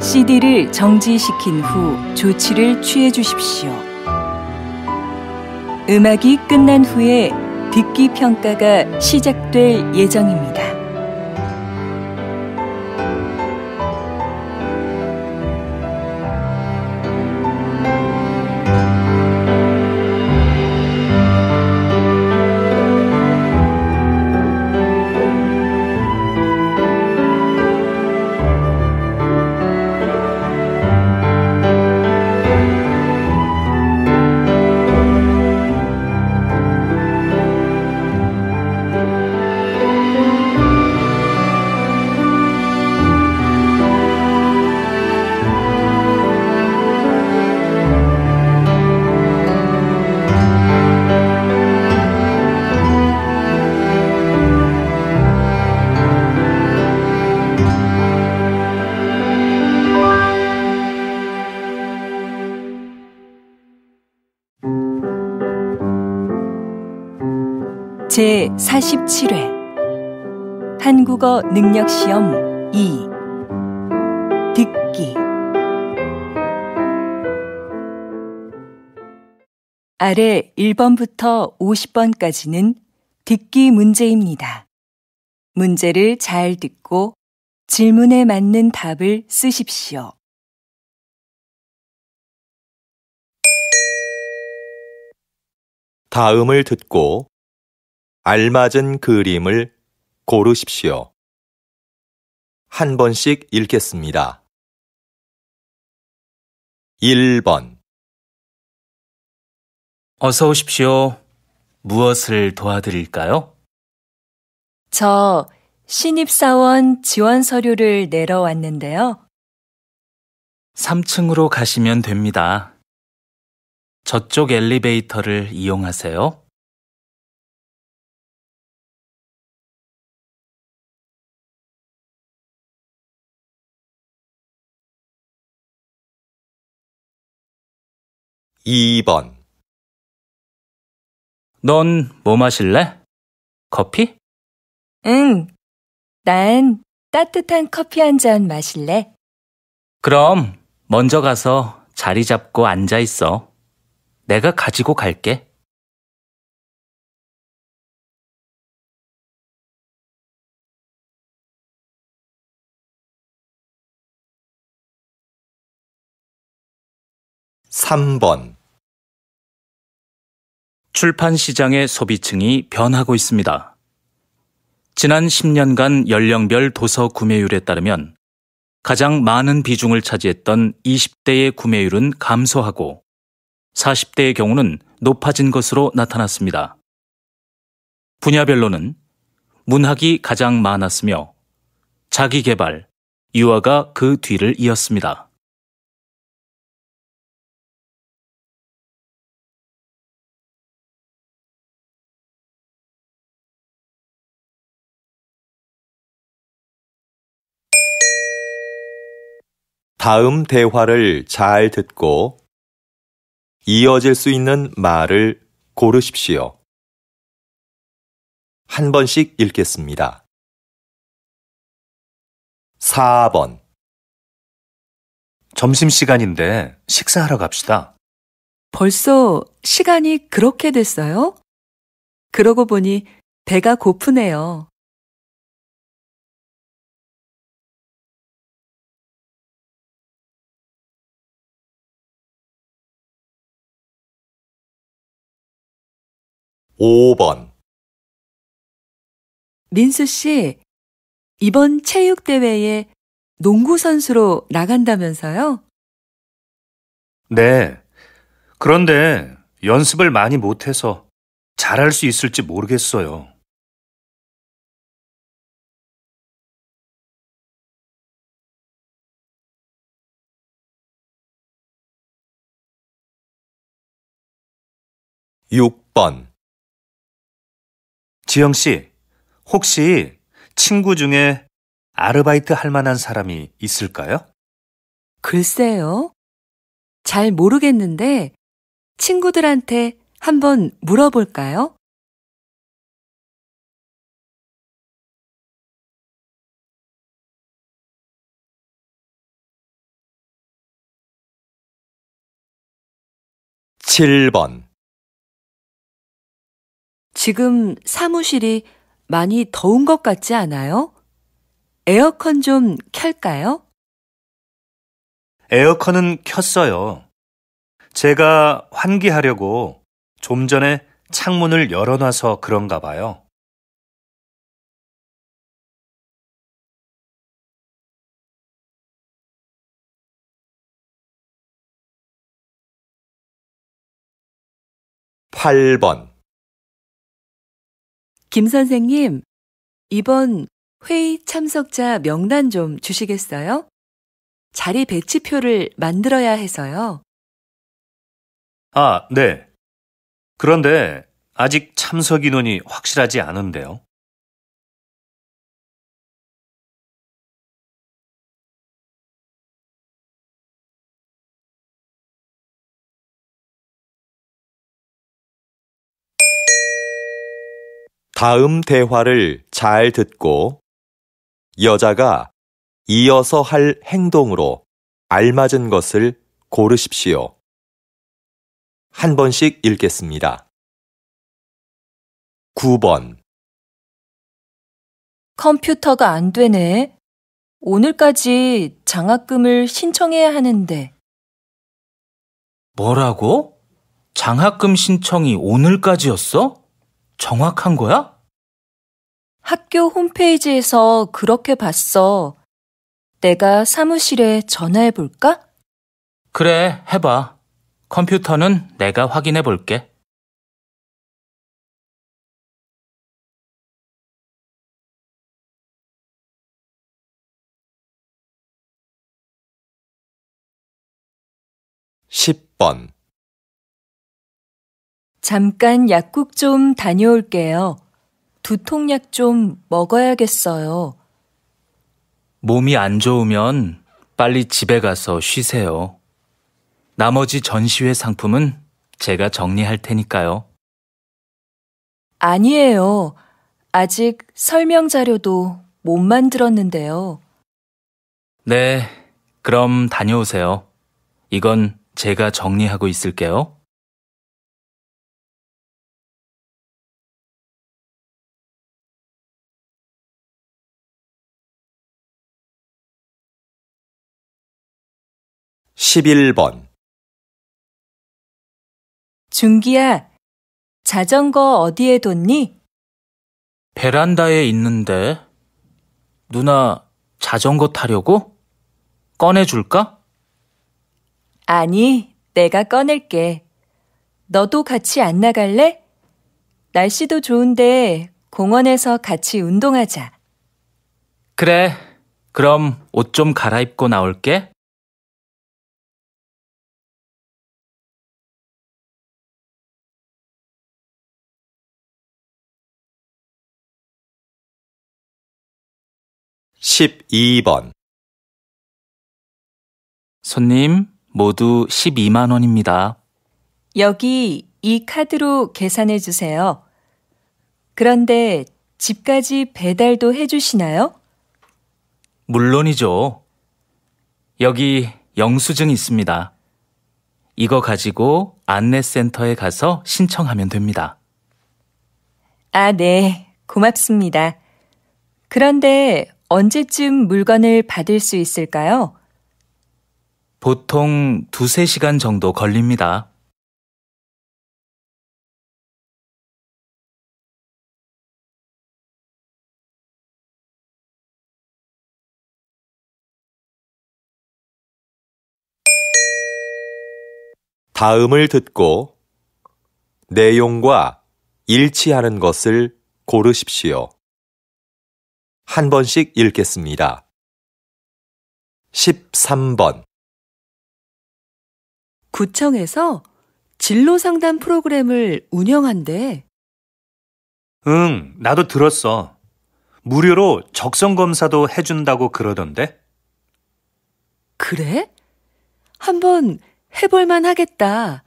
CD를 정지시킨 후 조치를 취해 주십시오. 음악이 끝난 후에 듣기 평가가 시작될 예정입니다. 제 47회 한국어 능력 시험 2 듣기 아래 1번부터 50번까지는 듣기 문제입니다. 문제를 잘 듣고 질문에 맞는 답을 쓰십시오. 다음을 듣고 알맞은 그림을 고르십시오. 한 번씩 읽겠습니다. 1번 어서 오십시오. 무엇을 도와드릴까요? 저 신입사원 지원 서류를 내러 왔는데요. 3층으로 가시면 됩니다. 저쪽 엘리베이터를 이용하세요. 2번 넌 뭐 마실래? 커피? 응, 난 따뜻한 커피 한 잔 마실래? 그럼 먼저 가서 자리 잡고 앉아 있어. 내가 가지고 갈게. (3번) 출판 시장의 소비층이 변하고 있습니다. 지난 10년간 연령별 도서 구매율에 따르면 가장 많은 비중을 차지했던 20대의 구매율은 감소하고 40대의 경우는 높아진 것으로 나타났습니다. 분야별로는 문학이 가장 많았으며 자기개발, 유아가그 뒤를 이었습니다. 다음 대화를 잘 듣고 이어질 수 있는 말을 고르십시오. 한 번씩 읽겠습니다. 4번 점심시간인데 식사하러 갑시다. 벌써 시간이 그렇게 됐어요? 그러고 보니 배가 고프네요. 5번 민수 씨, 이번 체육대회에 농구 선수로 나간다면서요? 네. 그런데 연습을 많이 못해서 잘할 수 있을지 모르겠어요. 6번 지영 씨, 혹시 친구 중에 아르바이트 할 만한 사람이 있을까요? 글쎄요. 잘 모르겠는데 친구들한테 한번 물어볼까요? 칠번 지금 사무실이 많이 더운 것 같지 않아요? 에어컨 좀 켤까요? 에어컨은 켰어요. 제가 환기하려고 좀 전에 창문을 열어놔서 그런가 봐요. 팔번 김 선생님, 이번 회의 참석자 명단 좀 주시겠어요? 자리 배치표를 만들어야 해서요. 아, 네. 그런데 아직 참석 인원이 확실하지 않은데요. 다음 대화를 잘 듣고 여자가 이어서 할 행동으로 알맞은 것을 고르십시오. 한 번씩 읽겠습니다. 9번 컴퓨터가 안 되네. 오늘까지 장학금을 신청해야 하는데. 뭐라고? 장학금 신청이 오늘까지였어? 정확한 거야? 학교 홈페이지에서 그렇게 봤어. 내가 사무실에 전화해 볼까? 그래, 해봐. 컴퓨터는 내가 확인해 볼게. (10번) 잠깐 약국 좀 다녀올게요. 두통약 좀 먹어야겠어요. 몸이 안 좋으면 빨리 집에 가서 쉬세요. 나머지 전시회 상품은 제가 정리할 테니까요. 아니에요. 아직 설명 자료도 못 만들었는데요. 네, 그럼 다녀오세요. 이건 제가 정리하고 있을게요. 11번 준기야, 자전거 어디에 뒀니? 베란다에 있는데. 누나, 자전거 타려고? 꺼내줄까? 아니, 내가 꺼낼게. 너도 같이 안 나갈래? 날씨도 좋은데 공원에서 같이 운동하자. 그래, 그럼 옷 좀 갈아입고 나올게. 12번 손님, 모두 12만 원입니다. 여기 이 카드로 계산해 주세요. 그런데 집까지 배달도 해 주시나요? 물론이죠. 여기 영수증 있습니다. 이거 가지고 안내센터에 가서 신청하면 됩니다. 아, 네. 고맙습니다. 그런데 언제쯤 물건을 받을 수 있을까요? 보통 두세 시간 정도 걸립니다. 다음을 듣고 내용과 일치하는 것을 고르십시오. 한 번씩 읽겠습니다. 13번 구청에서 진로 상담 프로그램을 운영한대. 응, 나도 들었어. 무료로 적성 검사도 해준다고 그러던데. 그래? 한번 해볼만 하겠다.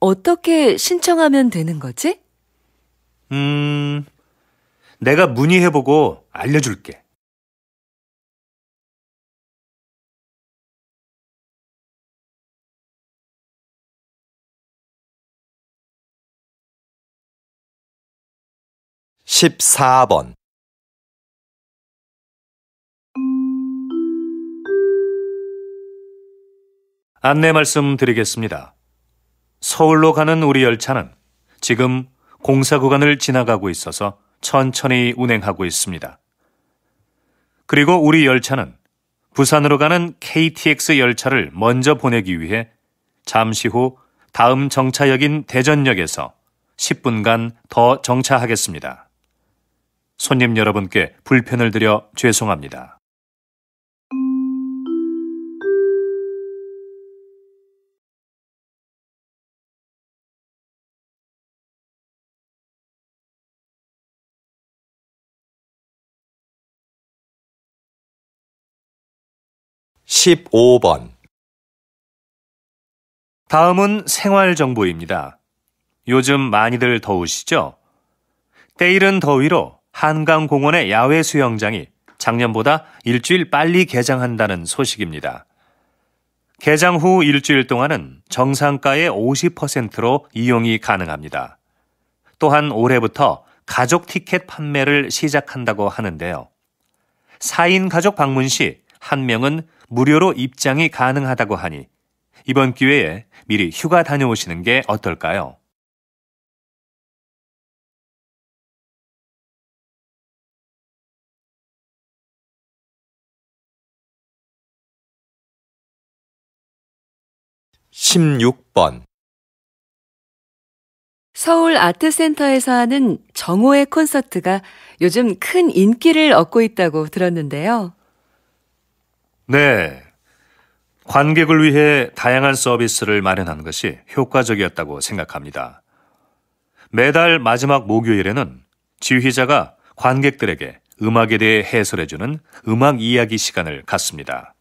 어떻게 신청하면 되는 거지? 음, 내가 문의해보고 알려줄게. 1 4번 안내 말씀드리겠습니다. 서울로 가는 우리 열차는 지금 공사 구간을 지나가고 있어서 천천히 운행하고 있습니다. 그리고 우리 열차는 부산으로 가는 KTX 열차를 먼저 보내기 위해 잠시 후 다음 정차역인 대전역에서 10분간 더 정차하겠습니다. 손님 여러분께 불편을 드려 죄송합니다. 15번 다음은 생활 정보입니다. 요즘 많이들 더우시죠? 때일은 더위로 한강공원의 야외 수영장이 작년보다 일주일 빨리 개장한다는 소식입니다. 개장 후 일주일 동안은 정상가의 50%로 이용이 가능합니다. 또한 올해부터 가족 티켓 판매를 시작한다고 하는데요. 4인 가족 방문 시 한 명은 무료로 입장이 가능하다고 하니 이번 기회에 미리 휴가 다녀오시는 게 어떨까요? 1 6번 서울 아트센터에서 하는 정호의 콘서트가 요즘 큰 인기를 얻고 있다고 들었는데요. 네. 관객을 위해 다양한 서비스를 마련한 것이 효과적이었다고 생각합니다. 매달 마지막 목요일에는 지휘자가 관객들에게 음악에 대해 해설해주는 음악 이야기 시간을 갖습니다.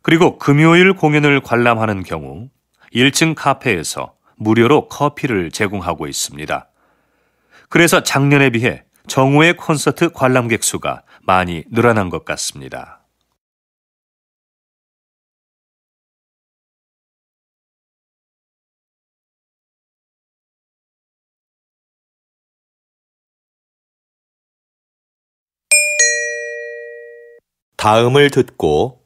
그리고 금요일 공연을 관람하는 경우 1층 카페에서 무료로 커피를 제공하고 있습니다. 그래서 작년에 비해 정오의 콘서트 관람객 수가 많이 늘어난 것 같습니다. 다음을 듣고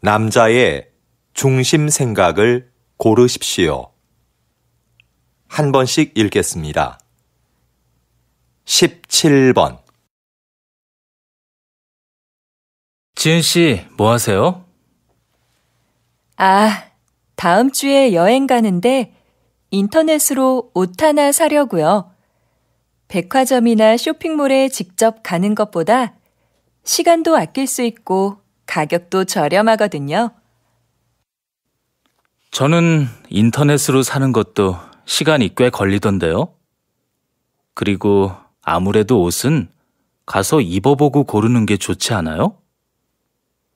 남자의 중심 생각을 고르십시오. 한 번씩 읽겠습니다. 17번 지은 씨, 뭐 하세요? 아, 다음 주에 여행 가는데 인터넷으로 옷 하나 사려고요. 백화점이나 쇼핑몰에 직접 가는 것보다 시간도 아낄 수 있고 가격도 저렴하거든요. 저는 인터넷으로 사는 것도 시간이 꽤 걸리던데요. 그리고 아무래도 옷은 가서 입어보고 고르는 게 좋지 않아요?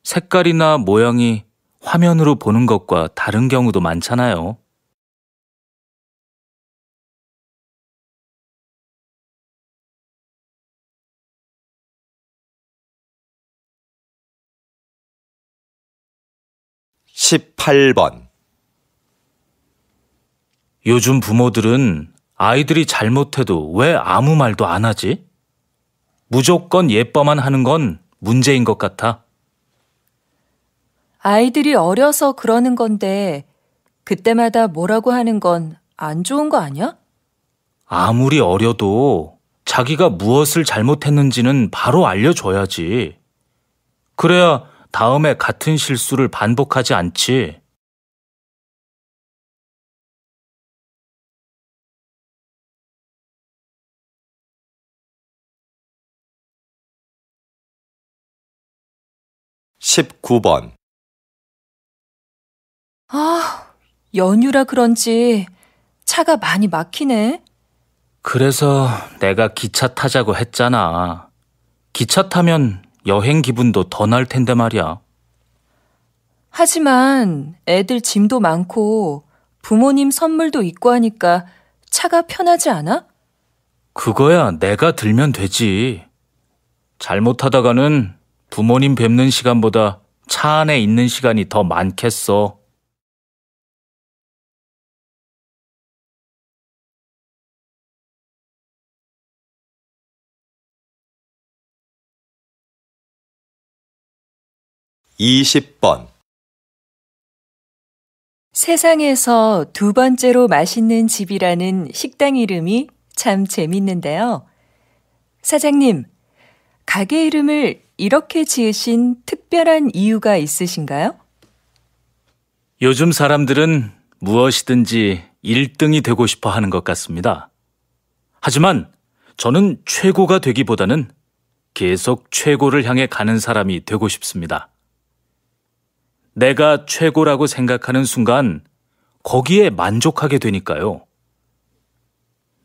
색깔이나 모양이 화면으로 보는 것과 다른 경우도 많잖아요. 18번 요즘 부모들은 아이들이 잘못해도 왜 아무 말도 안 하지? 무조건 예뻐만 하는 건 문제인 것 같아. 아이들이 어려서 그러는 건데 그때마다 뭐라고 하는 건 안 좋은 거 아니야? 아무리 어려도 자기가 무엇을 잘못했는지는 바로 알려줘야지. 그래야 다음에 같은 실수를 반복하지 않지. 1 9번 아, 연휴라 그런지 차가 많이 막히네. 그래서 내가 기차 타자고 했잖아. 기차 타면 여행 기분도 더 날 텐데 말이야. 하지만 애들 짐도 많고 부모님 선물도 있고 하니까 차가 편하지 않아? 그거야 내가 들면 되지. 잘못하다가는 부모님 뵙는 시간보다 차 안에 있는 시간이 더 많겠어. 20번 세상에서 두 번째로 맛있는 집이라는 식당 이름이 참 재밌는데요. 사장님, 가게 이름을 이렇게 지으신 특별한 이유가 있으신가요? 요즘 사람들은 무엇이든지 1등이 되고 싶어 하는 것 같습니다. 하지만 저는 최고가 되기보다는 계속 최고를 향해 가는 사람이 되고 싶습니다. 내가 최고라고 생각하는 순간 거기에 만족하게 되니까요.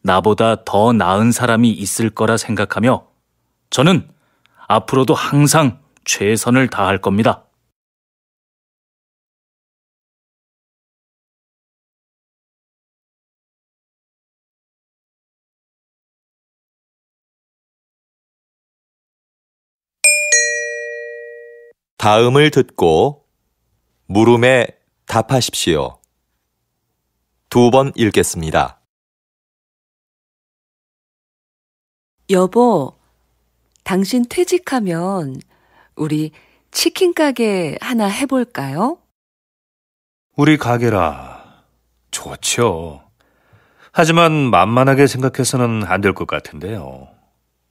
나보다 더 나은 사람이 있을 거라 생각하며 저는 앞으로도 항상 최선을 다할 겁니다. 다음을 듣고 물음에 답하십시오. 두 번 읽겠습니다. 여보, 당신 퇴직하면 우리 치킨 가게 하나 해볼까요? 우리 가게라. 좋죠. 하지만 만만하게 생각해서는 안 될 것 같은데요.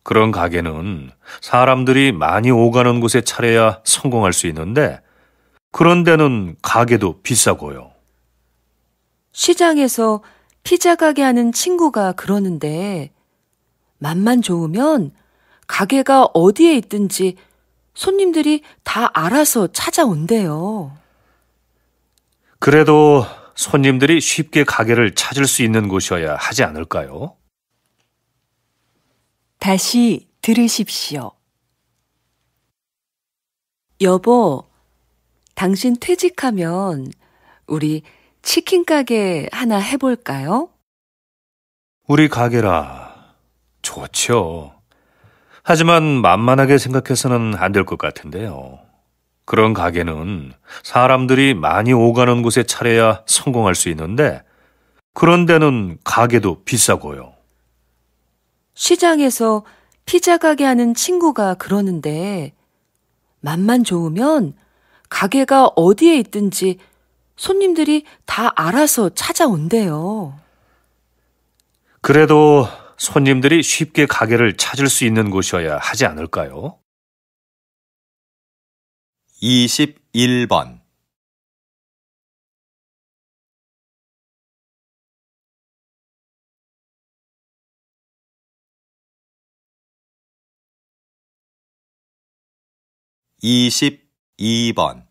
그런 가게는 사람들이 많이 오가는 곳에 차려야 성공할 수 있는데 그런 데는 가게도 비싸고요. 시장에서 피자 가게 하는 친구가 그러는데 맛만 좋으면 가게가 어디에 있든지 손님들이 다 알아서 찾아온대요. 그래도 손님들이 쉽게 가게를 찾을 수 있는 곳이어야 하지 않을까요? 다시 들으십시오. 여보, 당신 퇴직하면 우리 치킨 가게 하나 해볼까요? 우리 가게라. 좋죠. 하지만 만만하게 생각해서는 안 될 것 같은데요. 그런 가게는 사람들이 많이 오가는 곳에 차려야 성공할 수 있는데 그런 데는 가게도 비싸고요. 시장에서 피자 가게 하는 친구가 그러는데 맛만 좋으면 가게가 어디에 있든지 손님들이 다 알아서 찾아온대요. 그래도 손님들이 쉽게 가게를 찾을 수 있는 곳이어야 하지 않을까요? 21번 이십 2번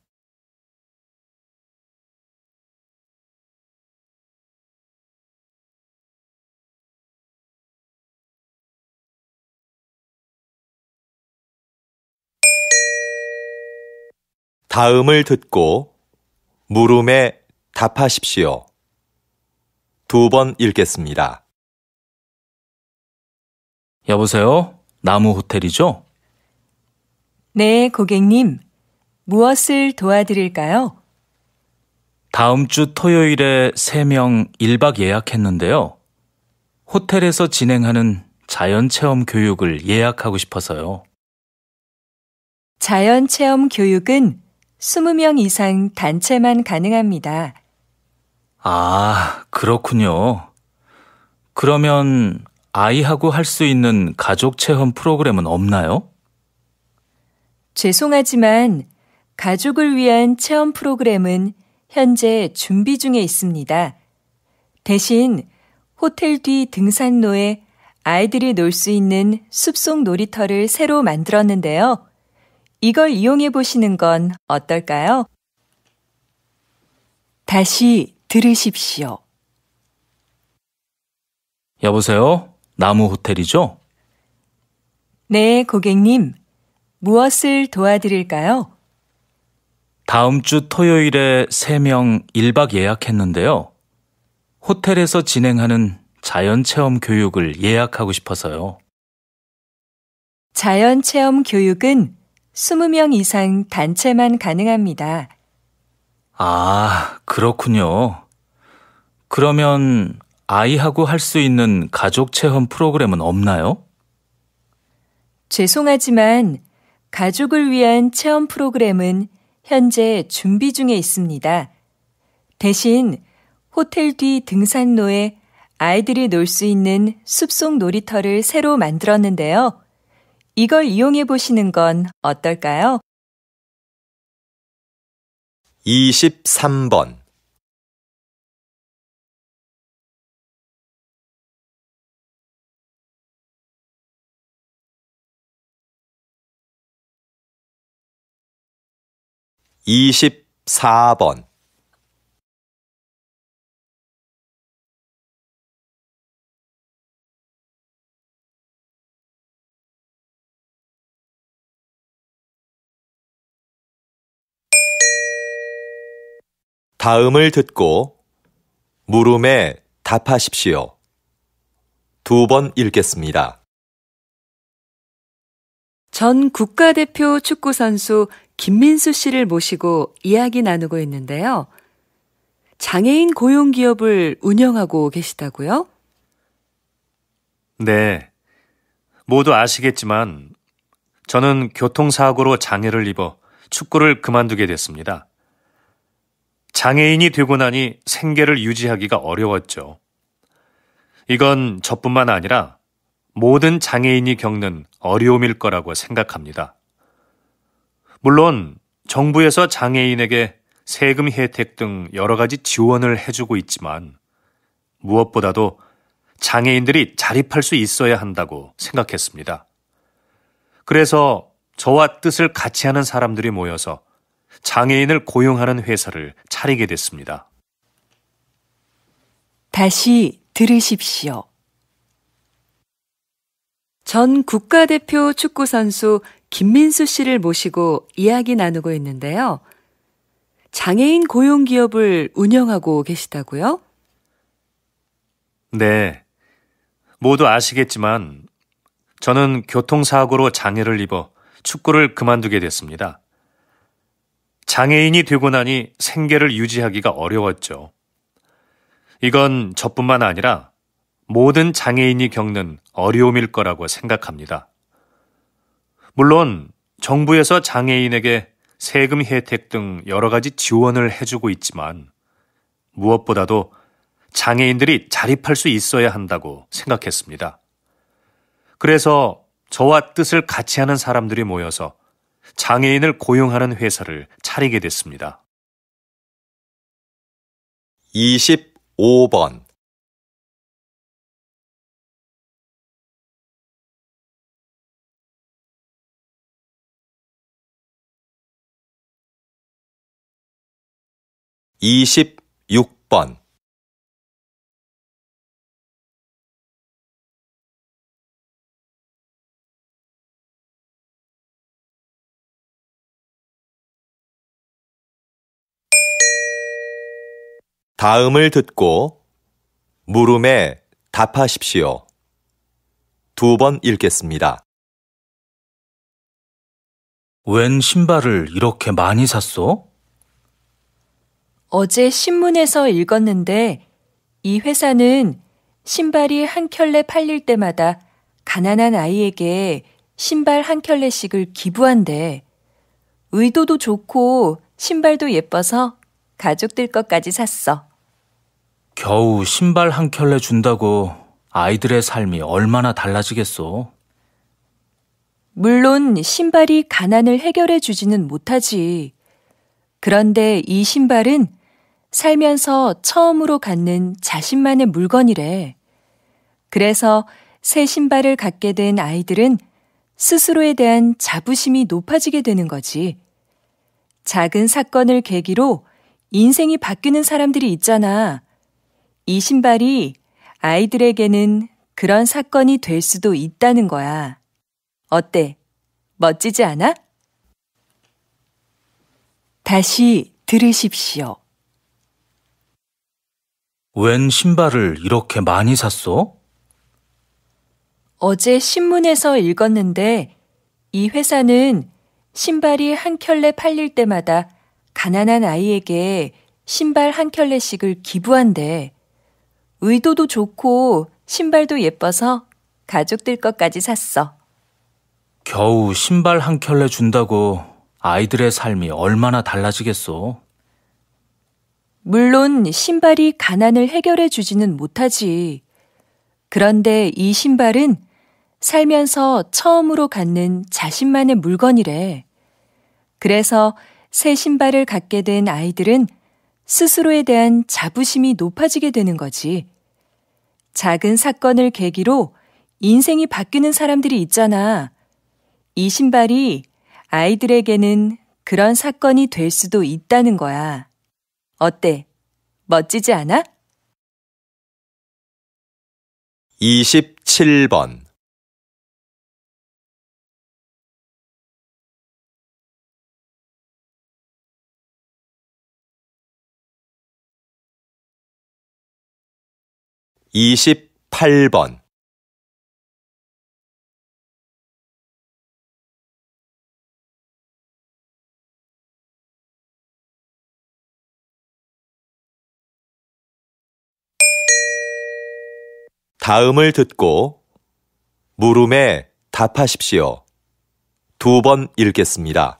다음을 듣고 물음에 답하십시오. 두 번 읽겠습니다. 여보세요? 나무 호텔이죠? 네, 고객님. 무엇을 도와드릴까요? 다음 주 토요일에 3명 1박 예약했는데요. 호텔에서 진행하는 자연체험 교육을 예약하고 싶어서요. 자연체험 교육은 20명 이상 단체만 가능합니다. 아, 그렇군요. 그러면 아이하고 할 수 있는 가족 체험 프로그램은 없나요? 죄송하지만 가족을 위한 체험 프로그램은 현재 준비 중에 있습니다. 대신 호텔 뒤 등산로에 아이들이 놀 수 있는 숲속 놀이터를 새로 만들었는데요. 이걸 이용해 보시는 건 어떨까요? 다시 들으십시오. 여보세요? 나무 호텔이죠? 네, 고객님. 무엇을 도와드릴까요? 다음 주 토요일에 3명 1박 예약했는데요. 호텔에서 진행하는 자연체험 교육을 예약하고 싶어서요. 자연체험 교육은 20명 이상 단체만 가능합니다. 아, 그렇군요. 그러면 아이하고 할 수 있는 가족 체험 프로그램은 없나요? 죄송하지만 가족을 위한 체험 프로그램은 현재 준비 중에 있습니다. 대신 호텔 뒤 등산로에 아이들이 놀 수 있는 숲속 놀이터를 새로 만들었는데요. 이걸 이용해 보시는 건 어떨까요? 23번 24번 '다음을 듣고 물음에 답하십시오. 두 번 읽겠습니다. 전 국가대표 축구선수 김민수 씨를 모시고 이야기 나누고 있는데요. 장애인 고용 기업을 운영하고 계시다고요? 네. 모두 아시겠지만 저는 교통사고로 장애를 입어 축구를 그만두게 됐습니다. 장애인이 되고 나니 생계를 유지하기가 어려웠죠. 이건 저뿐만 아니라 모든 장애인이 겪는 어려움일 거라고 생각합니다. 물론 정부에서 장애인에게 세금 혜택 등 여러 가지 지원을 해주고 있지만 무엇보다도 장애인들이 자립할 수 있어야 한다고 생각했습니다. 그래서 저와 뜻을 같이 하는 사람들이 모여서 장애인을 고용하는 회사를 차리게 됐습니다. 다시 들으십시오. 전 국가대표 축구선수 김민수 씨를 모시고 이야기 나누고 있는데요. 장애인 고용기업을 운영하고 계시다고요? 네. 모두 아시겠지만 저는 교통사고로 장애를 입어 축구를 그만두게 됐습니다. 장애인이 되고 나니 생계를 유지하기가 어려웠죠. 이건 저뿐만 아니라 모든 장애인이 겪는 어려움일 거라고 생각합니다. 물론 정부에서 장애인에게 세금 혜택 등 여러 가지 지원을 해주고 있지만 무엇보다도 장애인들이 자립할 수 있어야 한다고 생각했습니다. 그래서 저와 뜻을 같이 하는 사람들이 모여서 장애인을 고용하는 회사를 차리게 됐습니다. 25번 26번 '다음을 듣고 물음에 답하십시오. 두 번 읽겠습니다. 웬 신발을 이렇게 많이 샀어? 어제 신문에서 읽었는데 이 회사는 신발이 한 켤레 팔릴 때마다 가난한 아이에게 신발 한 켤레씩을 기부한대. 의도도 좋고 신발도 예뻐서 가족들 것까지 샀어. 겨우 신발 한 켤레 준다고 아이들의 삶이 얼마나 달라지겠어 물론 신발이 가난을 해결해 주지는 못하지. 그런데 이 신발은 살면서 처음으로 갖는 자신만의 물건이래. 그래서 새 신발을 갖게 된 아이들은 스스로에 대한 자부심이 높아지게 되는 거지. 작은 사건을 계기로 인생이 바뀌는 사람들이 있잖아. 이 신발이 아이들에게는 그런 사건이 될 수도 있다는 거야. 어때? 멋지지 않아? 다시 들으십시오. 웬 신발을 이렇게 많이 샀어? 어제 신문에서 읽었는데 이 회사는 신발이 한 켤레 팔릴 때마다 가난한 아이에게 신발 한 켤레씩을 기부한대. 의도도 좋고 신발도 예뻐서 가족들 것까지 샀어. 겨우 신발 한 켤레 준다고 아이들의 삶이 얼마나 달라지겠어. 물론 신발이 가난을 해결해 주지는 못하지. 그런데 이 신발은 살면서 처음으로 갖는 자신만의 물건이래. 그래서 새 신발을 갖게 된 아이들은 스스로에 대한 자부심이 높아지게 되는 거지. 작은 사건을 계기로 인생이 바뀌는 사람들이 있잖아. 이 신발이 아이들에게는 그런 사건이 될 수도 있다는 거야. 어때? 멋지지 않아? 27번 28번 다음을 듣고 물음에 답하십시오. 두 번 읽겠습니다.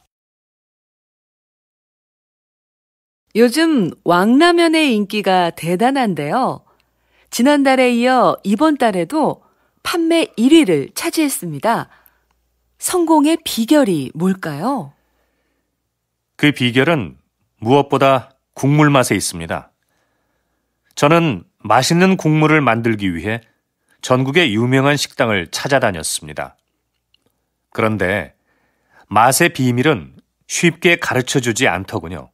요즘 왕라면의 인기가 대단한데요. 지난달에 이어 이번 달에도 판매 1위를 차지했습니다. 성공의 비결이 뭘까요? 그 비결은 무엇보다 국물 맛에 있습니다. 저는 맛있는 국물을 만들기 위해 전국의 유명한 식당을 찾아다녔습니다. 그런데 맛의 비밀은 쉽게 가르쳐 주지 않더군요.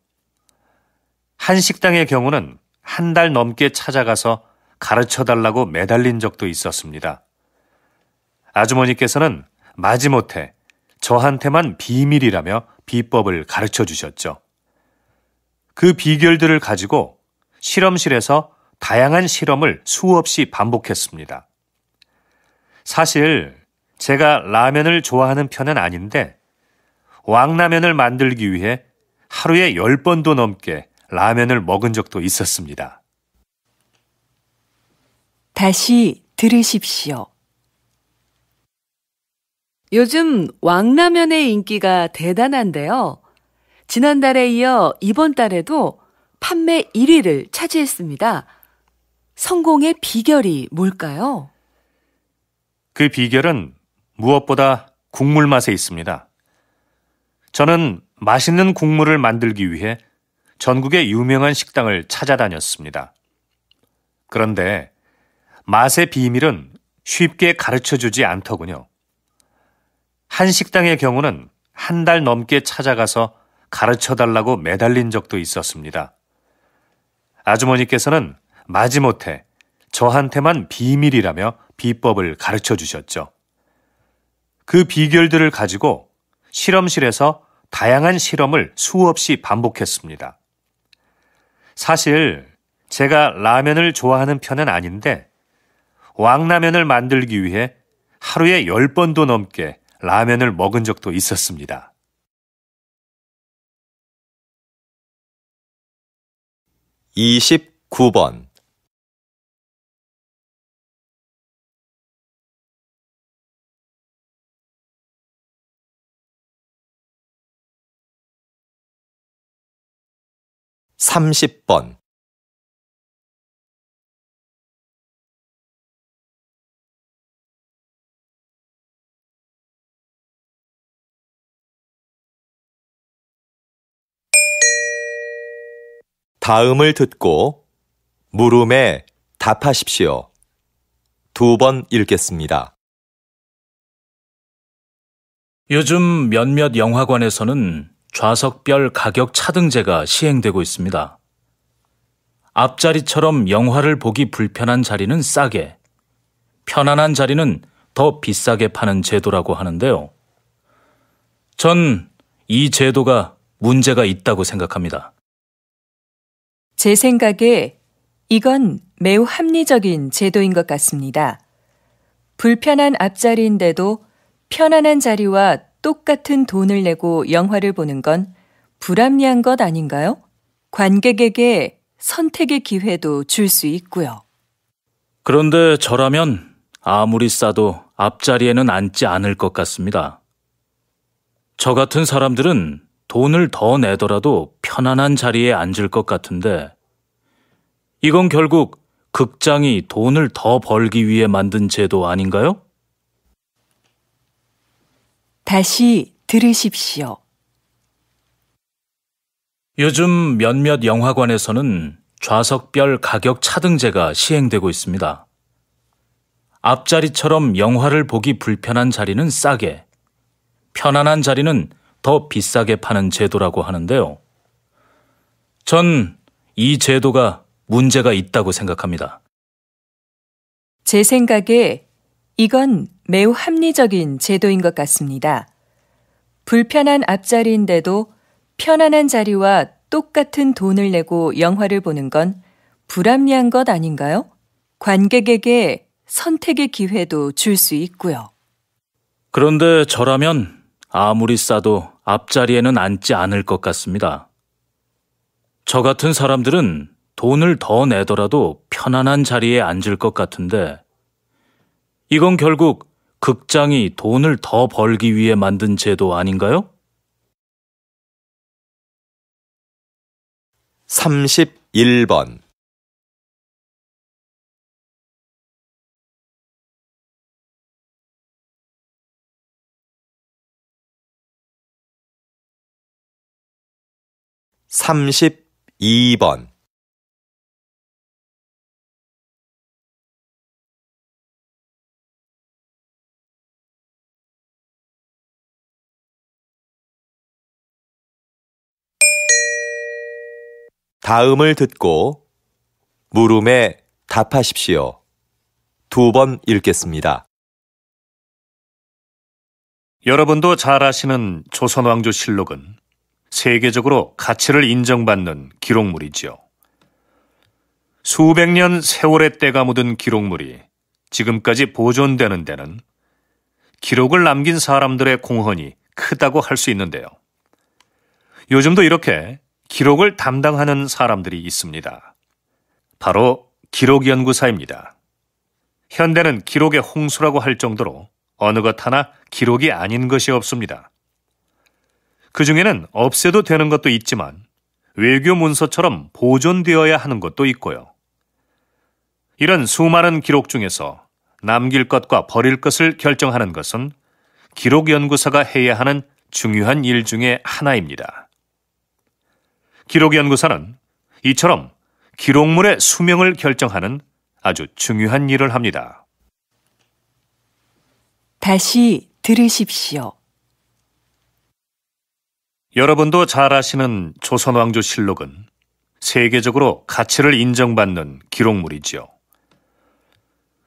한 식당의 경우는 한 달 넘게 찾아가서 가르쳐 달라고 매달린 적도 있었습니다. 아주머니께서는 마지못해 저한테만 비밀이라며 비법을 가르쳐 주셨죠. 그 비결들을 가지고 실험실에서 다양한 실험을 수없이 반복했습니다. 사실 제가 라면을 좋아하는 편은 아닌데 왕라면을 만들기 위해 하루에 10번도 넘게 라면을 먹은 적도 있었습니다. 다시 들으십시오. 요즘 왕라면의 인기가 대단한데요. 지난달에 이어 이번 달에도 판매 1위를 차지했습니다. 성공의 비결이 뭘까요? 그 비결은 무엇보다 국물 맛에 있습니다. 저는 맛있는 국물을 만들기 위해 전국의 유명한 식당을 찾아다녔습니다. 그런데 맛의 비밀은 쉽게 가르쳐 주지 않더군요. 한 식당의 경우는 한 달 넘게 찾아가서 가르쳐 달라고 매달린 적도 있었습니다. 아주머니께서는 마지못해 저한테만 비밀이라며 비법을 가르쳐 주셨죠. 그 비결들을 가지고 실험실에서 다양한 실험을 수없이 반복했습니다. 사실 제가 라면을 좋아하는 편은 아닌데 왕라면을 만들기 위해 하루에 10번도 넘게 라면을 먹은 적도 있었습니다. 2 9번 30번 '다음을 듣고 물음에 답하십시오. 두 번 읽겠습니다. 요즘 몇몇 영화관에서는 좌석별 가격 차등제가 시행되고 있습니다. 앞자리처럼 영화를 보기 불편한 자리는 싸게, 편안한 자리는 더 비싸게 파는 제도라고 하는데요. 전 이 제도가 문제가 있다고 생각합니다. 제 생각에 이건 매우 합리적인 제도인 것 같습니다. 불편한 앞자리인데도 편안한 자리와 똑같은 돈을 내고 영화를 보는 건 불합리한 것 아닌가요? 관객에게 선택의 기회도 줄 수 있고요. 그런데 저라면 아무리 싸도 앞자리에는 앉지 않을 것 같습니다. 저 같은 사람들은 돈을 더 내더라도 편안한 자리에 앉을 것 같은데 이건 결국 극장이 돈을 더 벌기 위해 만든 제도 아닌가요? 다시 들으십시오. 요즘 몇몇 영화관에서는 좌석별 가격 차등제가 시행되고 있습니다. 앞자리처럼 영화를 보기 불편한 자리는 싸게, 편안한 자리는 더 비싸게 파는 제도라고 하는데요. 전 이 제도가 문제가 있다고 생각합니다. 제 생각에 이건 매우 합리적인 제도인 것 같습니다. 불편한 앞자리인데도 편안한 자리와 똑같은 돈을 내고 영화를 보는 건 불합리한 것 아닌가요? 관객에게 선택의 기회도 줄 수 있고요. 그런데 저라면 아무리 싸도 앞자리에는 앉지 않을 것 같습니다. 저 같은 사람들은 돈을 더 내더라도 편안한 자리에 앉을 것 같은데 이건 결국 극장이 돈을 더 벌기 위해 만든 제도 아닌가요? 31번 3 2번 다음을 듣고 물음에 답하십시오. 두 번 읽겠습니다. 여러분도 잘 아시는 조선왕조 실록은 세계적으로 가치를 인정받는 기록물이지요. 수백 년 세월의 때가 묻은 기록물이 지금까지 보존되는 데는 기록을 남긴 사람들의 공헌이 크다고 할 수 있는데요. 요즘도 이렇게 기록을 담당하는 사람들이 있습니다. 바로 기록연구사입니다. 현대는 기록의 홍수라고 할 정도로 어느 것 하나 기록이 아닌 것이 없습니다. 그 중에는 없애도 되는 것도 있지만 외교 문서처럼 보존되어야 하는 것도 있고요. 이런 수많은 기록 중에서 남길 것과 버릴 것을 결정하는 것은 기록연구사가 해야 하는 중요한 일 중의 하나입니다. 기록연구사는 이처럼 기록물의 수명을 결정하는 아주 중요한 일을 합니다. 다시 들으십시오. 여러분도 잘 아시는 조선왕조 실록은 세계적으로 가치를 인정받는 기록물이지요.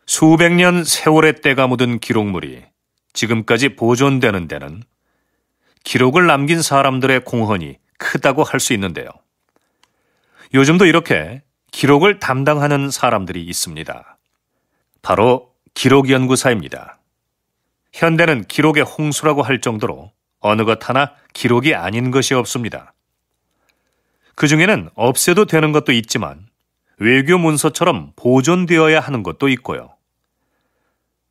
수백 년 세월의 때가 묻은 기록물이 지금까지 보존되는 데는 기록을 남긴 사람들의 공헌이 크다고 할 수 있는데요. 요즘도 이렇게 기록을 담당하는 사람들이 있습니다. 바로 기록연구사입니다. 현대는 기록의 홍수라고 할 정도로 어느 것 하나 기록이 아닌 것이 없습니다. 그 중에는 없애도 되는 것도 있지만 외교 문서처럼 보존되어야 하는 것도 있고요.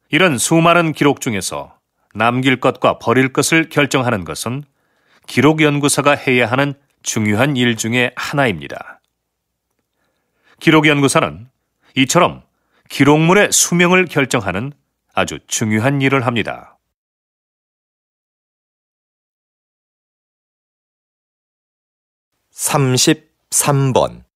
이런 수많은 기록 중에서 남길 것과 버릴 것을 결정하는 것은 기록연구사가 해야 하는 중요한 일 중에 하나입니다. 기록연구사는 이처럼 기록물의 수명을 결정하는 아주 중요한 일을 합니다. 3 3번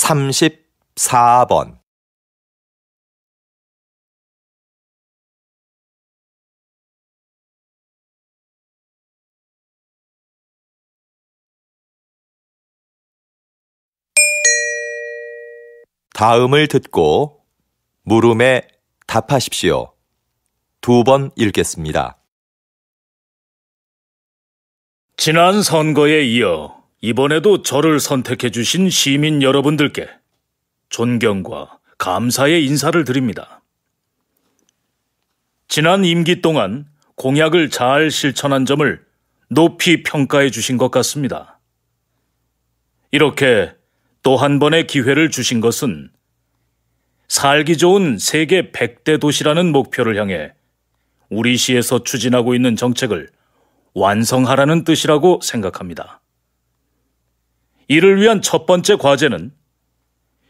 34번 '다음을 듣고 물음에 답하십시오. 두 번 읽겠습니다. 지난 선거에 이어 이번에도 저를 선택해주신 시민 여러분들께 존경과 감사의 인사를 드립니다. 지난 임기 동안 공약을 잘 실천한 점을 높이 평가해 주신 것 같습니다. 이렇게 또 한 번의 기회를 주신 것은 살기 좋은 세계 100대 도시라는 목표를 향해 우리 시에서 추진하고 있는 정책을 완성하라는 뜻이라고 생각합니다. 이를 위한 첫 번째 과제는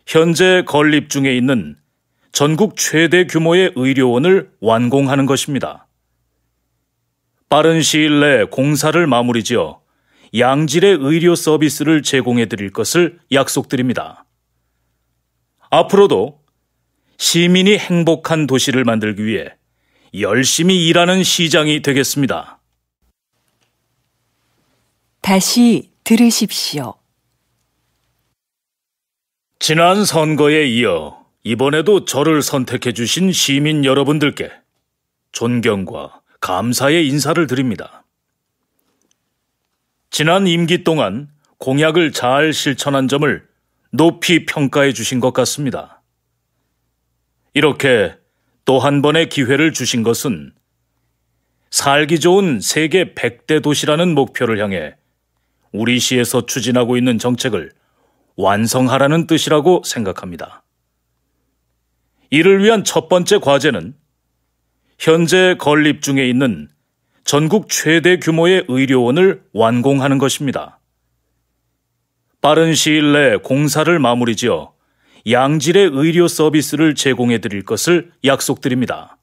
현재 건립 중에 있는 전국 최대 규모의 의료원을 완공하는 것입니다. 빠른 시일 내에 공사를 마무리 지어 양질의 의료 서비스를 제공해 드릴 것을 약속드립니다. 앞으로도 시민이 행복한 도시를 만들기 위해 열심히 일하는 시장이 되겠습니다. 다시 들으십시오. 지난 선거에 이어 이번에도 저를 선택해 주신 시민 여러분들께 존경과 감사의 인사를 드립니다. 지난 임기 동안 공약을 잘 실천한 점을 높이 평가해 주신 것 같습니다. 이렇게 또 한 번의 기회를 주신 것은 살기 좋은 세계 100대 도시라는 목표를 향해 우리 시에서 추진하고 있는 정책을 완성하라는 뜻이라고 생각합니다. 이를 위한 첫 번째 과제는 현재 건립 중에 있는 전국 최대 규모의 의료원을 완공하는 것입니다. 빠른 시일 내에 공사를 마무리 지어 양질의 의료 서비스를 제공해 드릴 것을 약속드립니다.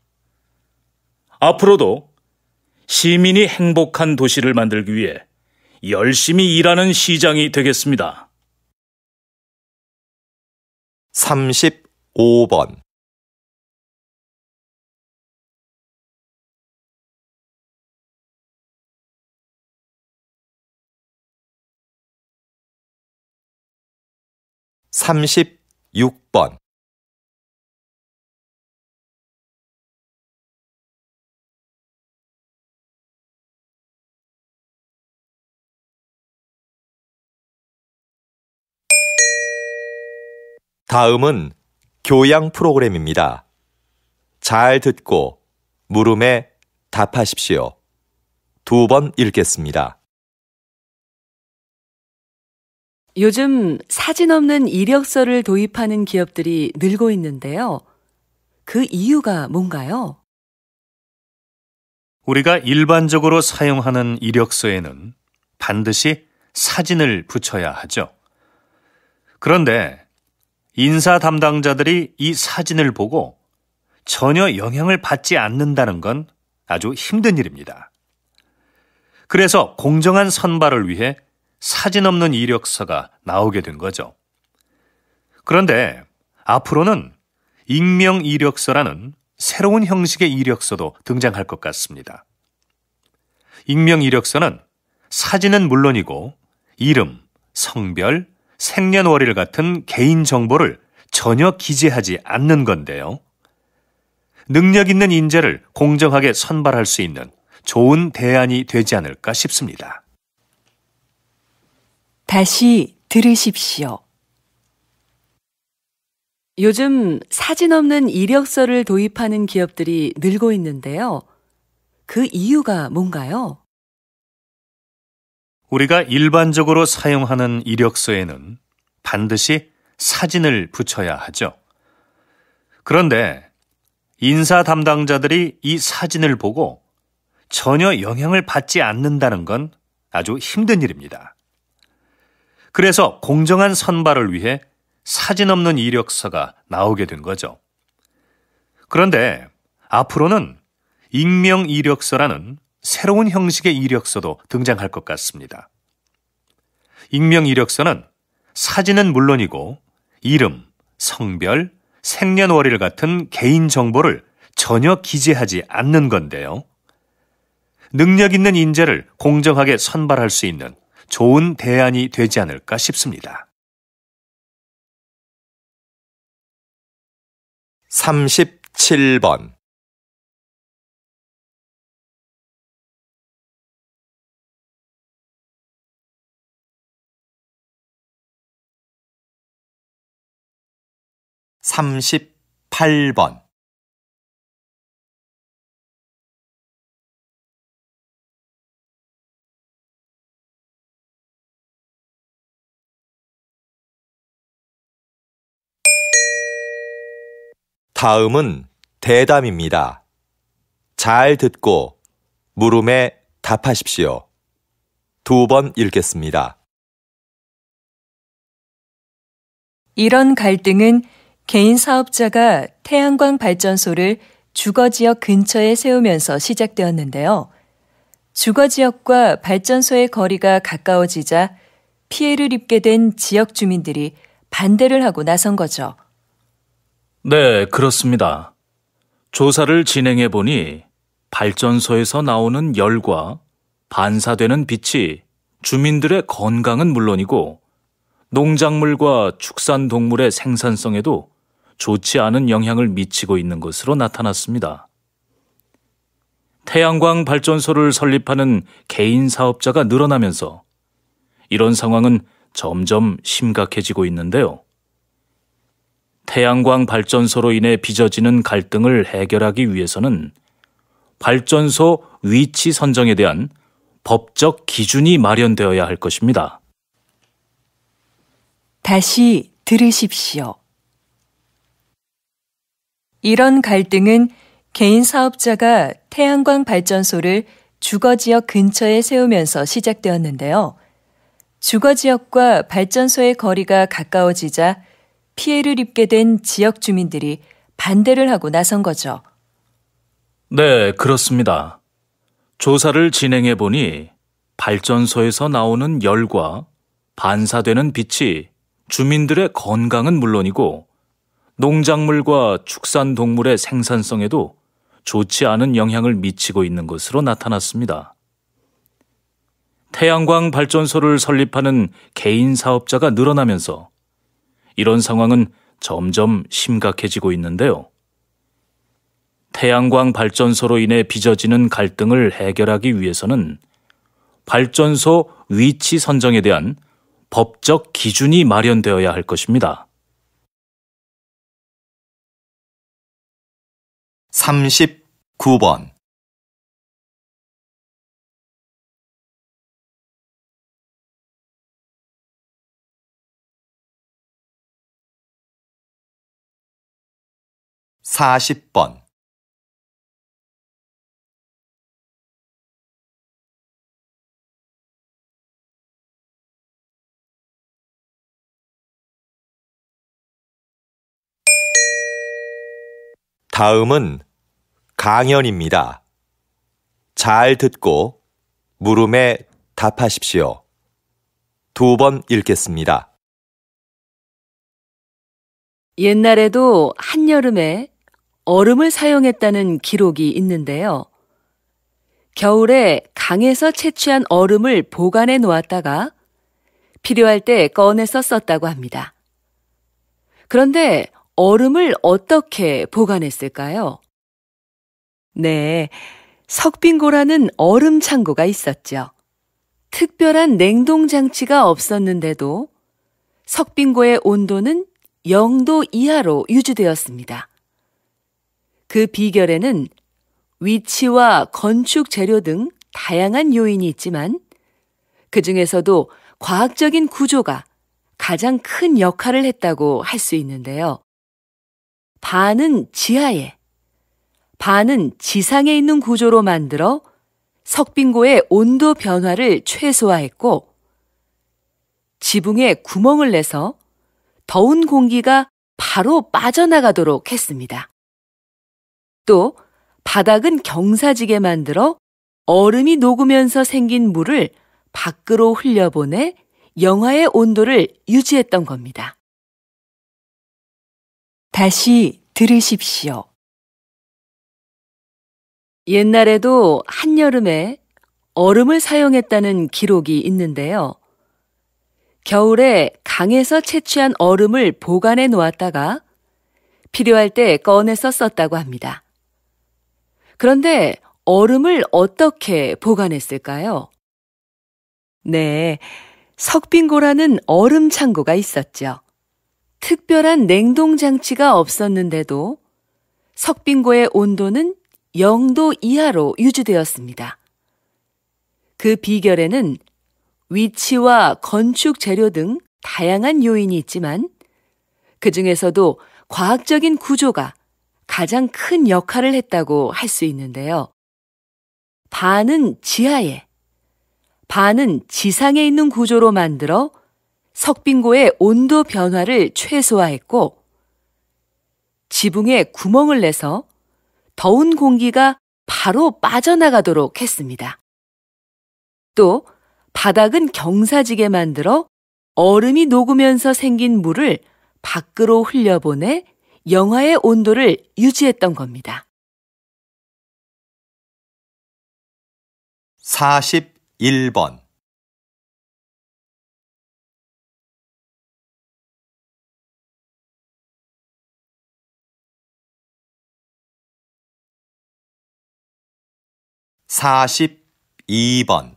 앞으로도 시민이 행복한 도시를 만들기 위해 열심히 일하는 시장이 되겠습니다. 35번 36번 다음은 교양 프로그램입니다. 잘 듣고 물음에 답하십시오. 두 번 읽겠습니다. 요즘 사진 없는 이력서를 도입하는 기업들이 늘고 있는데요. 그 이유가 뭔가요? 우리가 일반적으로 사용하는 이력서에는 반드시 사진을 붙여야 하죠. 그런데 인사 담당자들이 이 사진을 보고 전혀 영향을 받지 않는다는 건 아주 힘든 일입니다. 그래서 공정한 선발을 위해 사진 없는 이력서가 나오게 된 거죠. 그런데 앞으로는 익명 이력서라는 새로운 형식의 이력서도 등장할 것 같습니다. 익명 이력서는 사진은 물론이고 이름, 성별, 생년월일 같은 개인정보를 전혀 기재하지 않는 건데요. 능력 있는 인재를 공정하게 선발할 수 있는 좋은 대안이 되지 않을까 싶습니다. 다시 들으십시오. 요즘 사진 없는 이력서를 도입하는 기업들이 늘고 있는데요. 그 이유가 뭔가요? 우리가 일반적으로 사용하는 이력서에는 반드시 사진을 붙여야 하죠. 그런데 인사 담당자들이 이 사진을 보고 전혀 영향을 받지 않는다는 건 아주 힘든 일입니다. 그래서 공정한 선발을 위해 사진 없는 이력서가 나오게 된 거죠. 그런데 앞으로는 익명 이력서라는 새로운 형식의 이력서도 등장할 것 같습니다. 익명 이력서는 사진은 물론이고 이름, 성별, 생년월일 같은 개인 정보를 전혀 기재하지 않는 건데요. 능력 있는 인재를 공정하게 선발할 수 있는 좋은 대안이 되지 않을까 싶습니다. 37번 38번 '다음은 대담입니다. 잘 듣고 물음에 답하십시오. 두 번 읽겠습니다. 이런 갈등은 개인 사업자가 태양광 발전소를 주거 지역 근처에 세우면서 시작되었는데요. 주거 지역과 발전소의 거리가 가까워지자 피해를 입게 된 지역 주민들이 반대를 하고 나선 거죠. 네, 그렇습니다. 조사를 진행해 보니 발전소에서 나오는 열과 반사되는 빛이 주민들의 건강은 물론이고 농작물과 축산 동물의 생산성에도 좋지 않은 영향을 미치고 있는 것으로 나타났습니다. 태양광 발전소를 설립하는 개인 사업자가 늘어나면서 이런 상황은 점점 심각해지고 있는데요. 태양광 발전소로 인해 빚어지는 갈등을 해결하기 위해서는 발전소 위치 선정에 대한 법적 기준이 마련되어야 할 것입니다. 다시 들으십시오. 이런 갈등은 개인 사업자가 태양광 발전소를 주거지역 근처에 세우면서 시작되었는데요. 주거지역과 발전소의 거리가 가까워지자 피해를 입게 된 지역 주민들이 반대를 하고 나선 거죠. 네, 그렇습니다. 조사를 진행해 보니 발전소에서 나오는 열과 반사되는 빛이 주민들의 건강은 물론이고 농작물과 축산동물의 생산성에도 좋지 않은 영향을 미치고 있는 것으로 나타났습니다. 태양광 발전소를 설립하는 개인 사업자가 늘어나면서 이런 상황은 점점 심각해지고 있는데요. 태양광 발전소로 인해 빚어지는 갈등을 해결하기 위해서는 발전소 위치 선정에 대한 법적 기준이 마련되어야 할 것입니다. 39번 40번 '다음은 강연입니다. 잘 듣고 물음에 답하십시오. 두 번 읽겠습니다. 옛날에도 한여름에 얼음을 사용했다는 기록이 있는데요. 겨울에 강에서 채취한 얼음을 보관해 놓았다가 필요할 때 꺼내서 썼다고 합니다. 그런데 얼음을 어떻게 보관했을까요? 네. 석빙고라는 얼음 창고가 있었죠. 특별한 냉동 장치가 없었는데도 석빙고의 온도는 0도 이하로 유지되었습니다. 그 비결에는 위치와 건축 재료 등 다양한 요인이 있지만 그 중에서도 과학적인 구조가 가장 큰 역할을 했다고 할 수 있는데요. 반은 지하에, 반은 지상에 있는 구조로 만들어 석빙고의 온도 변화를 최소화했고 지붕에 구멍을 내서 더운 공기가 바로 빠져나가도록 했습니다. 또 바닥은 경사지게 만들어 얼음이 녹으면서 생긴 물을 밖으로 흘려보내 영하의 온도를 유지했던 겁니다. 다시 들으십시오. 옛날에도 한여름에 얼음을 사용했다는 기록이 있는데요. 겨울에 강에서 채취한 얼음을 보관해 놓았다가 필요할 때 꺼내서 썼다고 합니다. 그런데 얼음을 어떻게 보관했을까요? 네. 석빙고라는 얼음 창고가 있었죠. 특별한 냉동 장치가 없었는데도 석빙고의 온도는 0도 이하로 유지되었습니다. 그 비결에는 위치와 건축 재료 등 다양한 요인이 있지만 그 중에서도 과학적인 구조가 가장 큰 역할을 했다고 할 수 있는데요. 반은 지하에, 반은 지상에 있는 구조로 만들어 석빙고의 온도 변화를 최소화했고 지붕에 구멍을 내서 더운 공기가 바로 빠져나가도록 했습니다. 또 바닥은 경사지게 만들어 얼음이 녹으면서 생긴 물을 밖으로 흘려보내 영하의 온도를 유지했던 겁니다. 41번 42번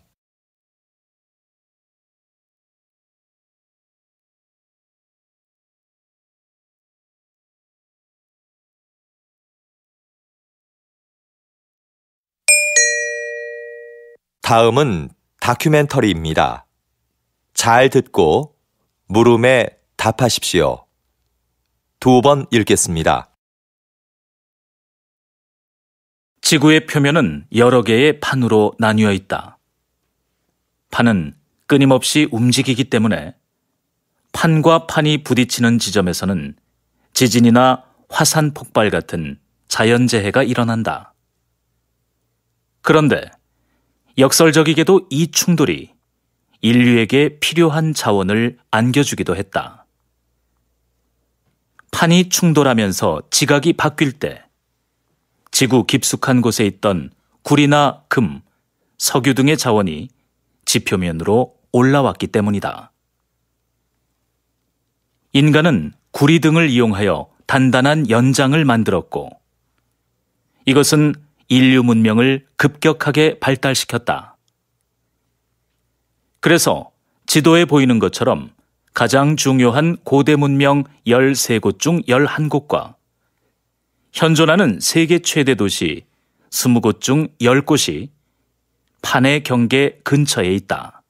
'다음은 다큐멘터리입니다. 잘 듣고 물음에 답하십시오. 두 번 읽겠습니다. 지구의 표면은 여러 개의 판으로 나뉘어 있다. 판은 끊임없이 움직이기 때문에 판과 판이 부딪히는 지점에서는 지진이나 화산 폭발 같은 자연재해가 일어난다. 그런데 역설적이게도 이 충돌이 인류에게 필요한 자원을 안겨주기도 했다. 판이 충돌하면서 지각이 바뀔 때 지구 깊숙한 곳에 있던 구리나 금, 석유 등의 자원이 지표면으로 올라왔기 때문이다. 인간은 구리 등을 이용하여 단단한 연장을 만들었고 이것은 인류 문명을 급격하게 발달시켰다. 그래서 지도에 보이는 것처럼 가장 중요한 고대 문명 13곳 중 11곳과 현존하는 세계 최대 도시 20곳 중 10곳이 판의 경계 근처에 있다.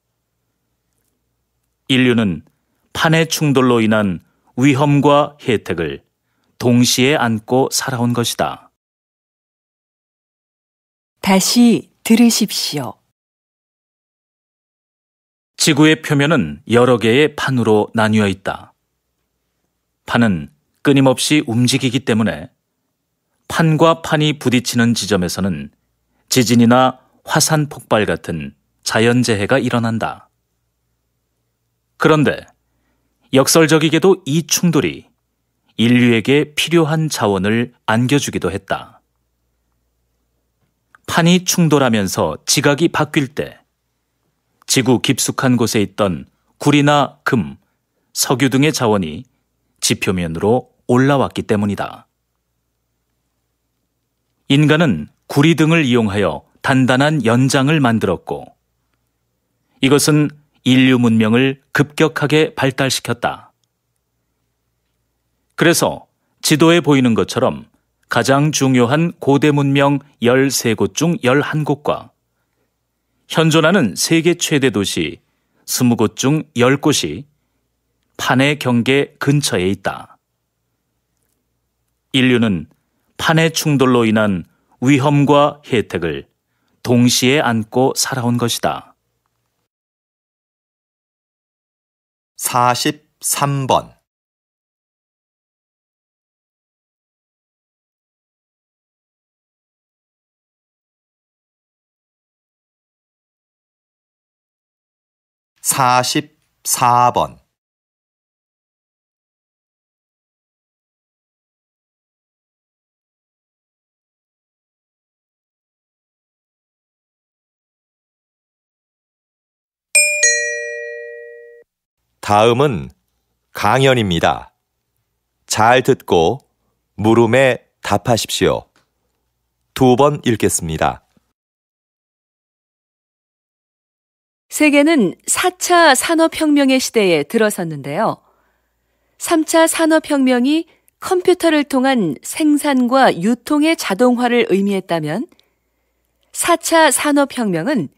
인류는 판의 충돌로 인한 위험과 혜택을 동시에 안고 살아온 것이다. 다시 들으십시오. 지구의 표면은 여러 개의 판으로 나뉘어 있다. 판은 끊임없이 움직이기 때문에 판과 판이 부딪히는 지점에서는 지진이나 화산 폭발 같은 자연재해가 일어난다. 그런데 역설적이게도 이 충돌이 인류에게 필요한 자원을 안겨주기도 했다. 판이 충돌하면서 지각이 바뀔 때 지구 깊숙한 곳에 있던 구리나 금, 석유 등의 자원이 지표면으로 올라왔기 때문이다. 인간은 구리 등을 이용하여 단단한 연장을 만들었고 이것은 인류 문명을 급격하게 발달시켰다. 그래서 지도에 보이는 것처럼 가장 중요한 고대 문명 13곳 중 11곳과 현존하는 세계 최대 도시 20곳 중 10곳이 판의 경계 근처에 있다. 인류는 판의 충돌로 인한 위험과 혜택을 동시에 안고 살아온 것이다. 43번 4 4번 다음은 강연입니다. 잘 듣고 물음에 답하십시오. 두 번 읽겠습니다. 세계는 4차 산업혁명의 시대에 들어섰는데요. 3차 산업혁명이 컴퓨터를 통한 생산과 유통의 자동화를 의미했다면 4차 산업혁명은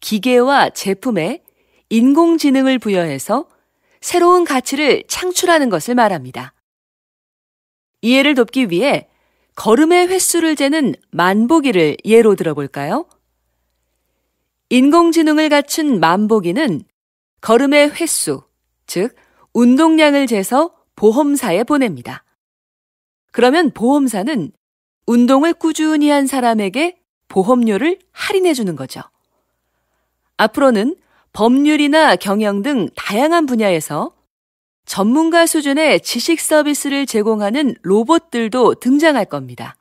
기계와 제품의 인공지능을 부여해서 새로운 가치를 창출하는 것을 말합니다. 이해를 돕기 위해 걸음의 횟수를 재는 만보기를 예로 들어볼까요? 인공지능을 갖춘 만보기는 걸음의 횟수, 즉, 운동량을 재서 보험사에 보냅니다. 그러면 보험사는 운동을 꾸준히 한 사람에게 보험료를 할인해 주는 거죠. 앞으로는 법률이나 경영 등 다양한 분야에서 전문가 수준의 지식 서비스를 제공하는 로봇들도 등장할 겁니다.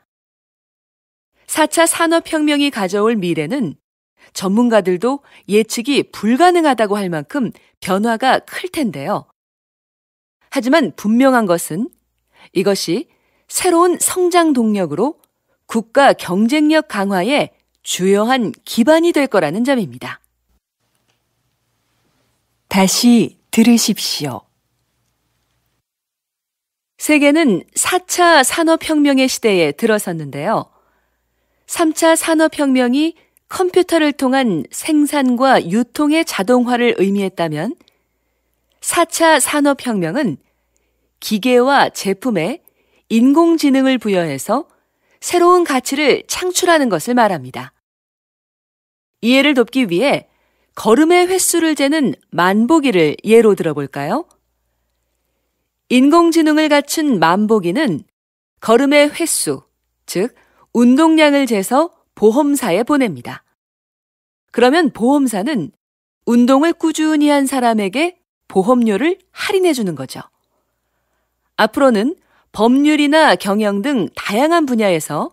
4차 산업혁명이 가져올 미래는 전문가들도 예측이 불가능하다고 할 만큼 변화가 클 텐데요. 하지만 분명한 것은 이것이 새로운 성장 동력으로 국가 경쟁력 강화에 주요한 기반이 될 거라는 점입니다. 다시 들으십시오. 세계는 4차 산업혁명의 시대에 들어섰는데요. 3차 산업혁명이 컴퓨터를 통한 생산과 유통의 자동화를 의미했다면 4차 산업혁명은 기계와 제품에 인공지능을 부여해서 새로운 가치를 창출하는 것을 말합니다. 이해를 돕기 위해 걸음의 횟수를 재는 만보기를 예로 들어볼까요? 인공지능을 갖춘 만보기는 걸음의 횟수, 즉, 운동량을 재서 보험사에 보냅니다. 그러면 보험사는 운동을 꾸준히 한 사람에게 보험료를 할인해 주는 거죠. 앞으로는 법률이나 경영 등 다양한 분야에서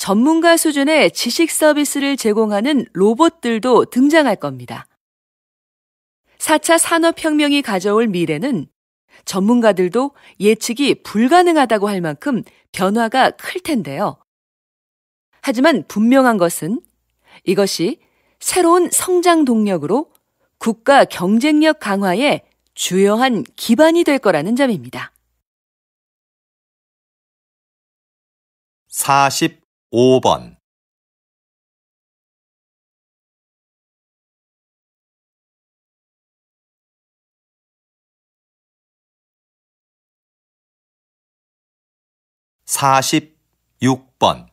전문가 수준의 지식 서비스를 제공하는 로봇들도 등장할 겁니다. 4차 산업혁명이 가져올 미래는 전문가들도 예측이 불가능하다고 할 만큼 변화가 클 텐데요. 하지만 분명한 것은 이것이 새로운 성장 동력으로 국가 경쟁력 강화에 주요한 기반이 될 거라는 점입니다. 5번 4 6번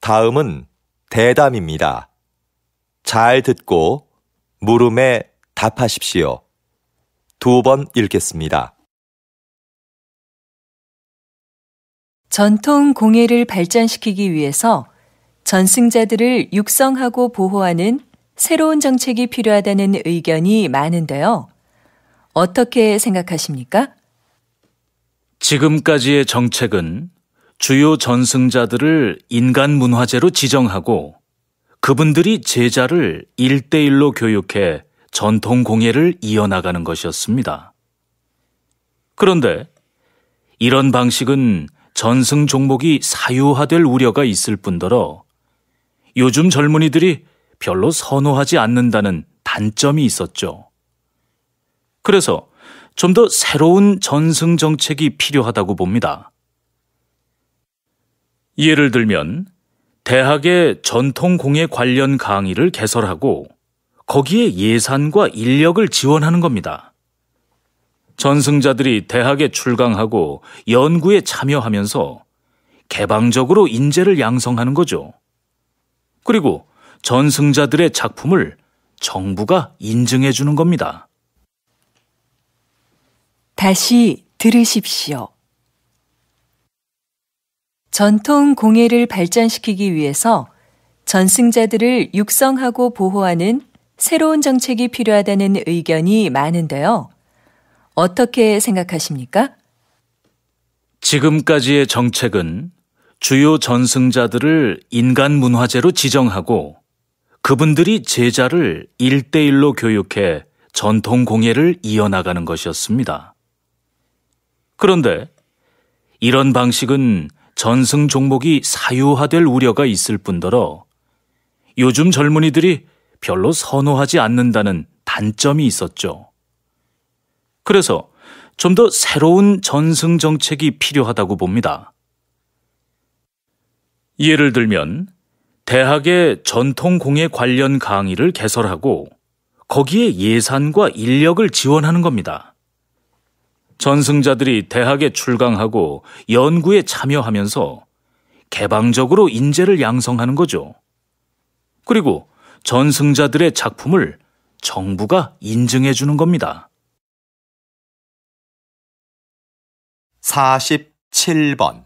다음은 대담입니다. 잘 듣고 물음에 답하십시오. 두 번 읽겠습니다. 전통 공예를 발전시키기 위해서 전승자들을 육성하고 보호하는 새로운 정책이 필요하다는 의견이 많은데요. 어떻게 생각하십니까? 지금까지의 정책은 주요 전승자들을 인간 문화재로 지정하고 그분들이 제자를 일대일로 교육해 전통 공예를 이어나가는 것이었습니다. 그런데 이런 방식은 전승 종목이 사유화될 우려가 있을 뿐더러 요즘 젊은이들이 별로 선호하지 않는다는 단점이 있었죠. 그래서 좀 더 새로운 전승 정책이 필요하다고 봅니다. 예를 들면 대학의 전통 공예 관련 강의를 개설하고 거기에 예산과 인력을 지원하는 겁니다. 전승자들이 대학에 출강하고 연구에 참여하면서 개방적으로 인재를 양성하는 거죠. 그리고 전승자들의 작품을 정부가 인증해 주는 겁니다. 다시 들으십시오. 전통 공예를 발전시키기 위해서 전승자들을 육성하고 보호하는 새로운 정책이 필요하다는 의견이 많은데요. 어떻게 생각하십니까? 지금까지의 정책은 주요 전승자들을 인간 문화재로 지정하고 그분들이 제자를 일대일로 교육해 전통 공예를 이어나가는 것이었습니다. 그런데 이런 방식은 전승 종목이 사유화될 우려가 있을 뿐더러 요즘 젊은이들이 별로 선호하지 않는다는 단점이 있었죠. 그래서 좀 더 새로운 전승 정책이 필요하다고 봅니다. 예를 들면 대학의 전통 공예 관련 강의를 개설하고 거기에 예산과 인력을 지원하는 겁니다. 전승자들이 대학에 출강하고 연구에 참여하면서 개방적으로 인재를 양성하는 거죠. 그리고 전승자들의 작품을 정부가 인증해 주는 겁니다. 47번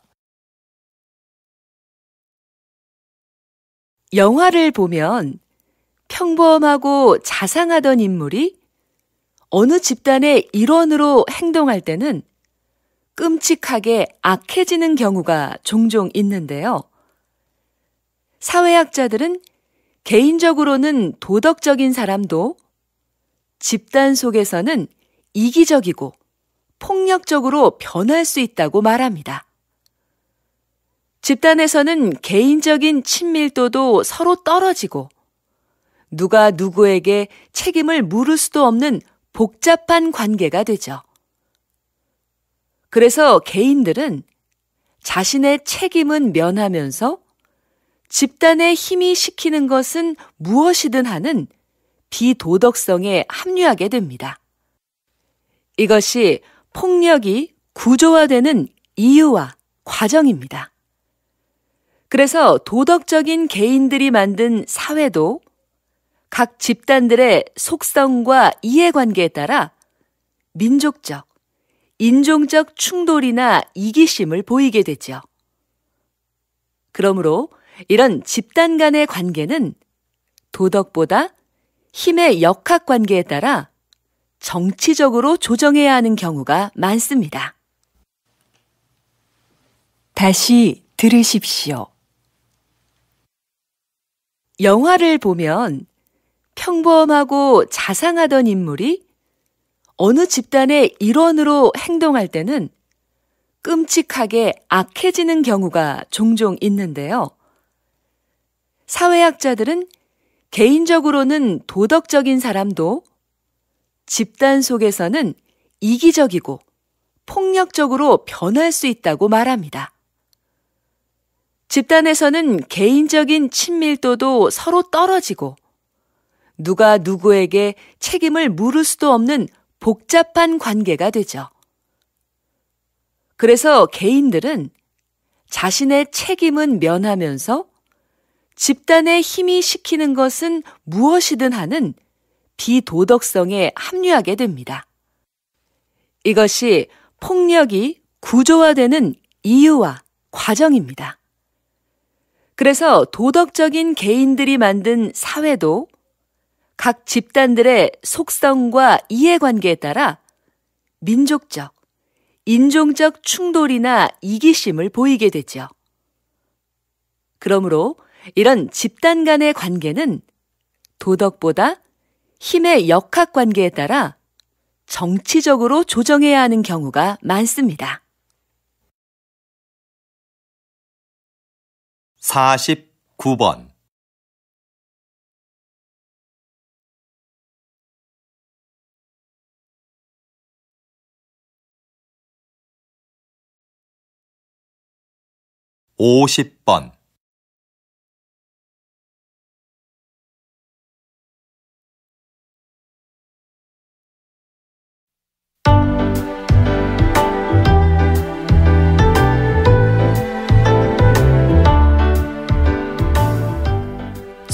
영화를 보면 평범하고 자상하던 인물이 어느 집단의 일원으로 행동할 때는 끔찍하게 악해지는 경우가 종종 있는데요. 사회학자들은 개인적으로는 도덕적인 사람도 집단 속에서는 이기적이고 폭력적으로 변할 수 있다고 말합니다. 집단에서는 개인적인 친밀도도 서로 떨어지고 누가 누구에게 책임을 물을 수도 없는 복잡한 관계가 되죠. 그래서 개인들은 자신의 책임은 면하면서 집단의 힘이 시키는 것은 무엇이든 하는 비도덕성에 합류하게 됩니다. 이것이 폭력이 구조화되는 이유와 과정입니다. 그래서 도덕적인 개인들이 만든 사회도 각 집단들의 속성과 이해관계에 따라 민족적, 인종적 충돌이나 이기심을 보이게 되죠. 그러므로 이런 집단 간의 관계는 도덕보다 힘의 역학 관계에 따라 정치적으로 조정해야 하는 경우가 많습니다. 다시 들으십시오. 영화를 보면 평범하고 자상하던 인물이 어느 집단의 일원으로 행동할 때는 끔찍하게 악해지는 경우가 종종 있는데요. 사회학자들은 개인적으로는 도덕적인 사람도 집단 속에서는 이기적이고 폭력적으로 변할 수 있다고 말합니다. 집단에서는 개인적인 친밀도도 서로 떨어지고 누가 누구에게 책임을 물을 수도 없는 복잡한 관계가 되죠. 그래서 개인들은 자신의 책임은 면하면서 집단의 힘이 시키는 것은 무엇이든 하는 비도덕성에 합류하게 됩니다. 이것이 폭력이 구조화되는 이유와 과정입니다. 그래서 도덕적인 개인들이 만든 사회도 각 집단들의 속성과 이해관계에 따라 민족적, 인종적 충돌이나 이기심을 보이게 되죠. 그러므로 이런 집단 간의 관계는 도덕보다 힘의 역학 관계에 따라 정치적으로 조정해야 하는 경우가 많습니다. 49번 50번